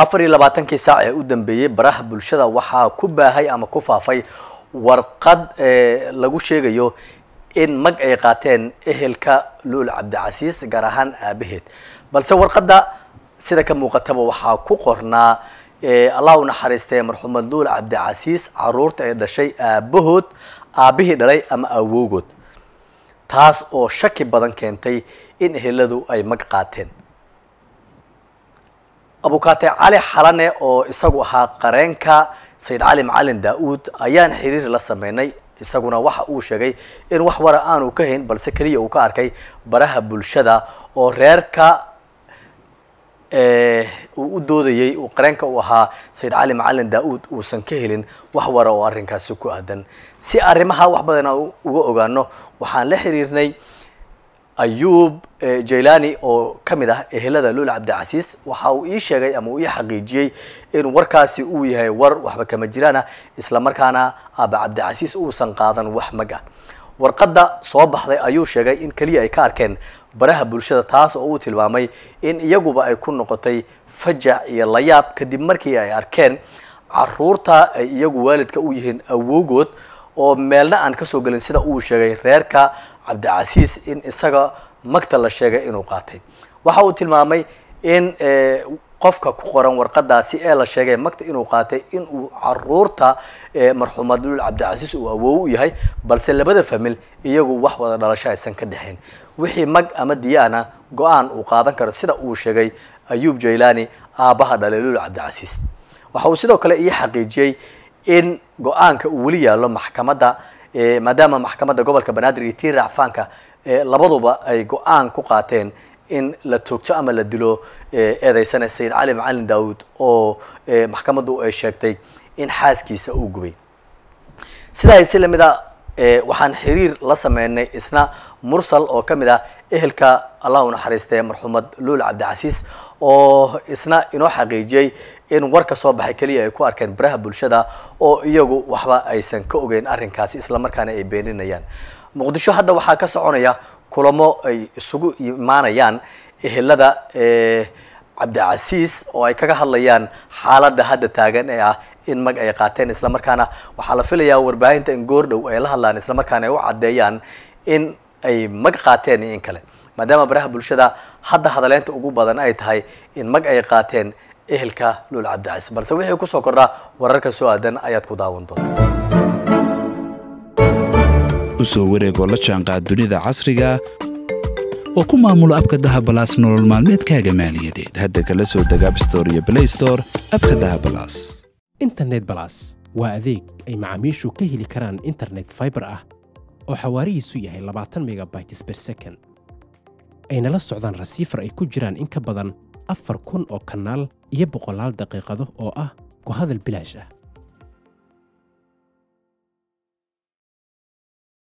afar iyo labaatankii saac ee u dambeeyey baraha bulshada waxaa ku baahay ama ku faafay warqad eh, lagu sheegayo in mag ay qaateen ehelka luul cabdicasiis gaar ahaan aabaheed balse warqadda sida ka muuqataba waxaa ku qornaa eh, allah u naxariistay marxuumad luul cabdicasiis caruurta ay dhashay aabahood aabihii dhalay ama awowgood taas oo shaki badan keentay in eheladu ay mag qaateen abukaate cali xalane oo isagu ahaa qareenka sayid cali macalin daa-uud ayaan xiriir la sameynay isaguna waxa uu sheegay in wax wara aanu ka hayn balse keliya uu ka arkay baraha bulshada oo reerka eh, uu u doodayey uu qareenka u ahaa sayid cali macalin daa-uud uusan ka helin wax wara oo arrinkaasi ku aadan si arrimaha wax badan uga ogaano waxaan la xiriirnay ayuub eh, jaylani oo ka mid ah ehelada lul cabdicasiis waxa uu ii sheegay ama uu ii xaqiijiyey in warkaasi uu yahay war waxba kama jiraan ah, isla markaana aaba cabdicasiis uusan qaadan wax mag ah warqadda soo baxday ayuu sheegay in keliya ay ka arkeen baraha bulshada taas oo uu tilmaamay in iyaguba ay ku noqotay fajac iyo layaab kadib markii ay arkeen caruurta ay iyagu waalidka u yihiin awoogood oo meelna aan kasoo gelin sida uu sheegay reerka cabdicasiis in isaga magta la sheegay inuu qaatay waxa uu tilmaamay in eh, qofka ku qoran warqadaasi ee la sheegay magta inuu qaatay inuu caruurta eh, marxuum adlul cabdicasiis uu awow u yahay balse labada famil iyagu wax wada dhalasho aysan ka dhexayn wixii mag ama diyaana go-aan uu qaadan karo sida uu sheegay ayuub jailani aabaha dhalay lul cabdicasiis waxa uu sidoo kale ii xaqiijiyey in go-aanka uu weli yaallo maxkamadda eh, maadaama maxkamadda gobolka banaadir iyo tii racfaanka eh, labaduba ay go-aan ku qaateen in la toogto ama la dilo eh, eedeysane sayid cali macalin daawud oo maxkamaddu ay sheegtay in xaaskiisa uu gubay sidaa si lamid a waxaan xiriir la sameynay isna mursal oo ka mid ah ehelka allah u unaxariistee marxuumad luul cabdicasiis oo isna inoo xaqiijiyey in war ka soo baxay keliya ay ku arkeen baraha bulshada oo iyagu waxba aysan ka ogeyn arrinkaasi islamarkaana ay beeninayaan muqdisho hadda waxaa ka soconaya kulamo ay isugu imaanayaan ehelada eh, cabdicasiis oo ay kaga hadlayaan xaaladda hadda taagan ee ah in mag ay qaateen isla markaana waxaa la filayaa warbaahinta in goor dhow ay la hadlaan isla markaana ay u caddeeyaan in ay mag qaateen iyo in kale maadaama baraha bulshada hadda hadaleynta ugu badan ay tahay in mag ay qaateen ehelka luul cabdicas balse wixii kusoo kordhaa wararka soo aadan ayaad ku daawan doonta usoo wareegoo la jaanqaad dunida casriga oo ku maamulo abka dahabalaas nolol maalmeedkaaga maaliyadeed hadda kala soo deg abstor iyo blaystor abka dahabalaas internet balas waa adeeg ay macaamiishu ka heli karaan internet faibar ah oo xawaarihiisu yahay labaatan megabayts ber second ayna la socdaan rasiifar ay ku jiraan in ka badan afar kun oo kanaal iyo boqolaal daqiiqado oo ah ku hadal bilaash ah